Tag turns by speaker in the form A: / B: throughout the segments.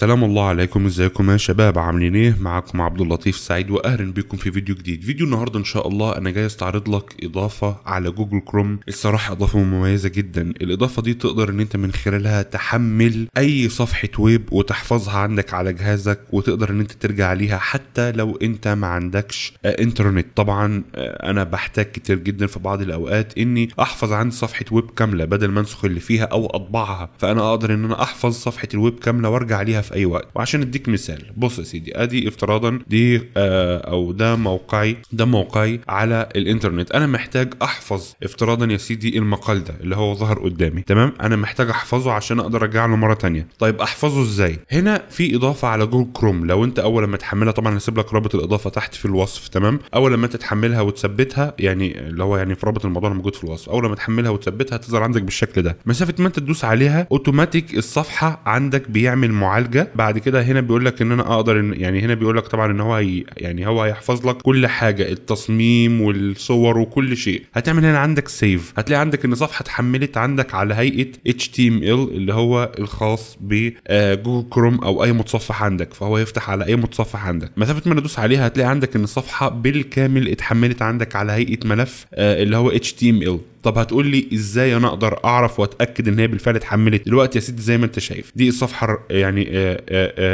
A: سلام الله عليكم ازيكم يا شباب عاملين ايه معاكم عبد اللطيف سعيد واهلا بكم في فيديو جديد فيديو النهارده ان شاء الله انا جاي استعرض لك اضافه على جوجل كروم الصراحه اضافه مميزه جدا الاضافه دي تقدر ان انت من خلالها تحمل اي صفحه ويب وتحفظها عندك على جهازك وتقدر ان انت ترجع ليها حتى لو انت ما عندكش آه، انترنت طبعا آه، انا بحتاج كتير جدا في بعض الاوقات اني احفظ عندي صفحه ويب كامله بدل ما انسخ اللي فيها او اطبعها فانا اقدر ان انا احفظ صفحه الويب كامله وارجع ليها في اي وقت وعشان اديك مثال بص يا سيدي ادي افتراضا دي آه او ده موقعي ده موقعي على الانترنت انا محتاج احفظ افتراضا يا سيدي المقال ده اللي هو ظهر قدامي تمام انا محتاج احفظه عشان اقدر ارجع له مره تانية طيب احفظه ازاي هنا في اضافه على جوجل كروم لو انت اول ما تحملها طبعا هسيب لك رابط الاضافه تحت في الوصف تمام اول لما تتحملها وتثبتها يعني اللي هو يعني في رابط الموضوع اللي موجود في الوصف اول لما تحملها وتثبتها تظهر عندك بالشكل ده مسافه ما انت تدوس عليها اوتوماتيك الصفحه عندك بيعمل معالجه حاجه بعد كده هنا بيقول لك ان انا اقدر إن يعني هنا بيقول لك طبعا ان هو هي يعني هو هيحفظ لك كل حاجه التصميم والصور وكل شيء هتعمل هنا عندك سيف هتلاقي عندك ان صفحه اتحملت عندك على هيئه اتش تي ام ال اللي هو الخاص بجوجل آه، كروم او اي متصفح عندك فهو يفتح على اي متصفح عندك مسافه ما ندوس عليها هتلاقي عندك ان الصفحه بالكامل اتحملت عندك على هيئه ملف آه، اللي هو اتش تي ام ال طب هتقول لي ازاي انا اقدر اعرف واتاكد ان هي بالفعل اتحملت دلوقتي يا سيدي زي ما انت شايف دي الصفحه يعني آآ آه، آآ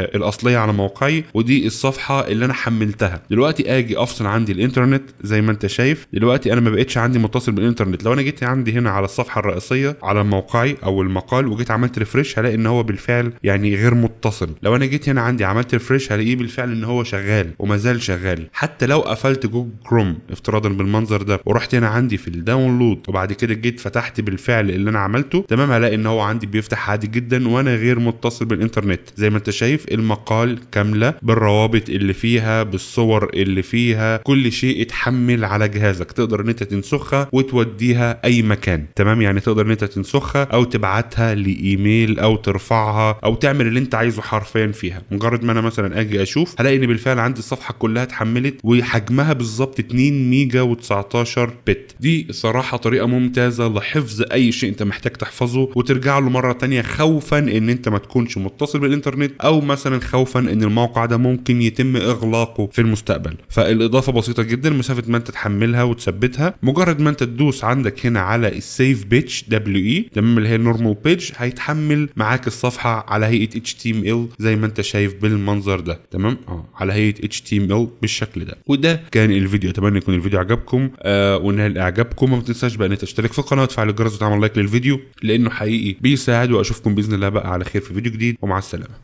A: آه، آه، الاصليه على موقعي ودي الصفحه اللي انا حملتها دلوقتي اجي افصل عندي الانترنت زي ما انت شايف دلوقتي انا ما بقتش عندي متصل بالانترنت لو انا جيت عندي هنا على الصفحه الرئيسيه على موقعي او المقال وجيت عملت ريفرش هلاقي ان هو بالفعل يعني غير متصل لو انا جيت هنا عندي عملت ريفرش هلاقيه بالفعل ان هو شغال وما زال شغال حتى لو قفلت جوجل كروم افتراضا بالمنظر ده ورحت هنا عندي في الداونلود وبعد كده جيت فتحت بالفعل اللي انا عملته تمام هلاقي ان هو عندي بيفتح عادي جدا وانا غير متصل بالانترنت زي ما انت شايف المقال كامله بالروابط اللي فيها بالصور اللي فيها كل شيء اتحمل على جهازك تقدر ان انت تنسخها وتوديها اي مكان تمام يعني تقدر ان انت تنسخها او تبعتها لايميل او ترفعها او تعمل اللي انت عايزه حرفيا فيها مجرد ما انا مثلا اجي اشوف هلاقي ان بالفعل عندي الصفحه كلها اتحملت وحجمها بالظبط 2 ميجا و19 بت دي صراحه طريقه بطريقه ممتازه لحفظ اي شيء انت محتاج تحفظه وترجع له مره تانية خوفا ان انت ما تكونش متصل بالانترنت او مثلا خوفا ان الموقع ده ممكن يتم اغلاقه في المستقبل فالاضافه بسيطه جدا مسافه ما انت تحملها وتثبتها مجرد ما انت تدوس عندك هنا على السيف بيتش دبليو اي تمام اللي هي النورمال بيج هيتحمل معاك الصفحه على هيئه اتش تي ام ال زي ما انت شايف بالمنظر ده تمام اه على هيئه اتش تي ام ال بالشكل ده وده كان الفيديو اتمنى يكون الفيديو عجبكم آه ونال اعجابكم وما تنساش بقى تشترك في القناه وتفعل الجرس وتعمل لايك للفيديو لانه حقيقي بيساعد واشوفكم باذن الله بقى على خير في فيديو جديد ومع السلامه